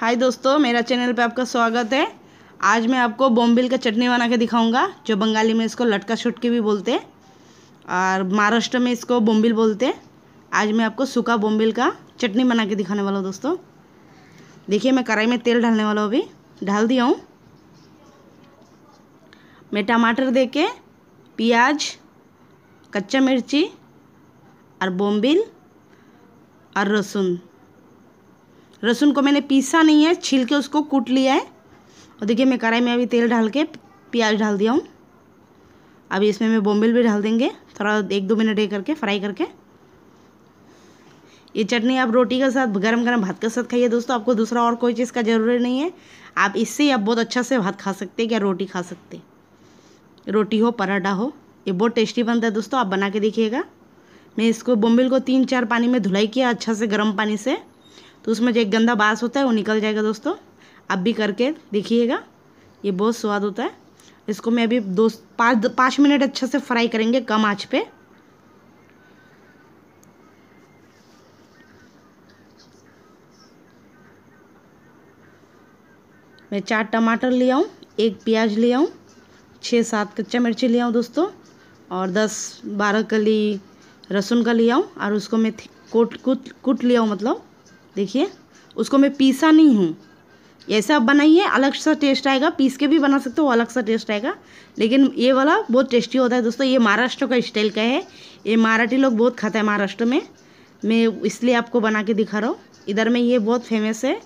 हाय दोस्तों मेरा चैनल पे आपका स्वागत है आज मैं आपको बॉम्बिल का चटनी बना के दिखाऊंगा जो बंगाली में इसको लटका छुटकी भी बोलते हैं और महाराष्ट्र में इसको बॉम्बिल बोलते हैं आज मैं आपको सूखा बॉम्बिल का चटनी बना के दिखाने वाला हूँ दोस्तों देखिए मैं कढ़ाई में तेल डालने वाला हूँ अभी डाल दिया हूँ मैं टमाटर दे के प्याज कच्चा मिर्ची और बॉम्बिल और लहसुन लहसुन को मैंने पीसा नहीं है छील के उसको कूट लिया है और देखिए मैं कढ़ाई में अभी तेल डाल के प्याज डाल दिया हूँ अभी इसमें मैं बॉम्बिल भी डाल देंगे थोड़ा एक दो मिनट एक करके फ्राई करके ये चटनी आप रोटी के साथ गरम गरम भात के साथ खाइए दोस्तों आपको दूसरा और कोई चीज़ का जरूरी नहीं है आप इससे आप बहुत अच्छा से भात खा सकते हैं या रोटी खा सकते हैं रोटी हो पराठा हो ये बहुत टेस्टी बनता है दोस्तों आप बना के देखिएगा मैं इसको बॉम्बिल को तीन चार पानी में धुलाई किया अच्छा से गर्म पानी से तो उसमें जो एक गंदा बास होता है वो निकल जाएगा दोस्तों आप भी करके देखिएगा ये बहुत स्वाद होता है इसको मैं अभी दो पाँच पाँच मिनट अच्छे से फ्राई करेंगे कम आँच पे मैं चार टमाटर लिया हूँ एक प्याज लिया हूँ छः सात कच्चा मिर्ची लिया हूँ दोस्तों और दस बारह कली लसुन का लिया हूँ और उसको मैं कोट कुट कुट लिया हूँ मतलब देखिए उसको मैं पीसा नहीं हूँ ऐसा बनाइए अलग सा टेस्ट आएगा पीस के भी बना सकते हो अलग सा टेस्ट आएगा लेकिन ये वाला बहुत टेस्टी होता है दोस्तों ये महाराष्ट्र का स्टाइल का है ये मराठी लोग बहुत खाता है महाराष्ट्र में मैं इसलिए आपको बना के दिखा रहा हूँ इधर में ये बहुत फेमस है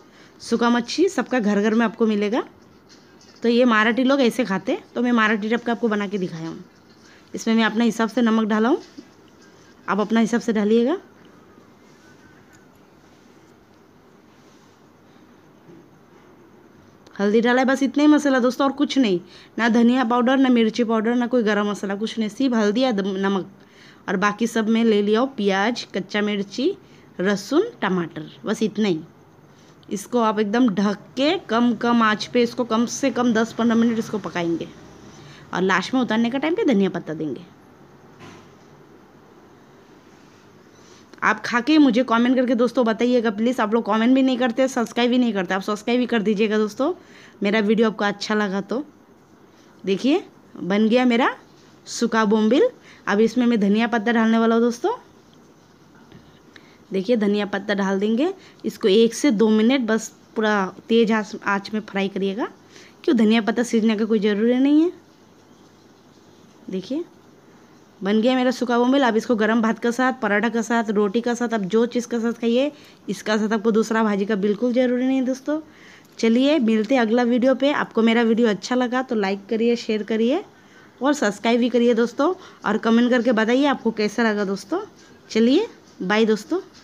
सूखा मच्छी सबका घर घर में आपको मिलेगा तो ये मराठी लोग ऐसे खाते तो मैं मराठी टाइप का आपको बना के दिखाया हूँ इसमें मैं अपने हिसाब से नमक डाला हूँ आप अपना हिसाब से डालिएगा हल्दी डाला है बस इतना ही मसाला दोस्तों और कुछ नहीं ना धनिया पाउडर ना मिर्ची पाउडर ना कोई गरम मसाला कुछ नहीं सिर्फ हल्दी या नमक और बाकी सब में ले लिया प्याज कच्चा मिर्ची लहसुन टमाटर बस इतना ही इसको आप एकदम ढक के कम कम आँच पे इसको कम से कम दस पंद्रह मिनट इसको पकाएंगे और लास्ट में उतारने का टाइम पे धनिया पत्ता देंगे आप खा के मुझे कमेंट करके दोस्तों बताइएगा प्लीज़ आप लोग कमेंट भी नहीं करते सब्सक्राइब भी नहीं करते आप सब्सक्राइब भी कर दीजिएगा दोस्तों मेरा वीडियो आपको अच्छा लगा तो देखिए बन गया मेरा सूखा बोम्बिल अब इसमें मैं धनिया पत्ता डालने वाला हूँ दोस्तों देखिए धनिया पत्ता डाल देंगे इसको एक से दो मिनट बस पूरा तेज आँच आँच में फ्राई करिएगा क्यों धनिया पत्ता सीजने का कोई ज़रूरी नहीं है देखिए बन गया मेरा सूखा मिल अब इसको गर्म भात के साथ पराठा के साथ रोटी के साथ आप जो चीज़ के साथ खाइए इसका साथ आपको दूसरा भाजी का बिल्कुल ज़रूरी नहीं है दोस्तों चलिए मिलते अगला वीडियो पे आपको मेरा वीडियो अच्छा लगा तो लाइक करिए शेयर करिए और सब्सक्राइब भी करिए दोस्तों और कमेंट करके बताइए आपको कैसा लगा दोस्तों चलिए बाय दोस्तों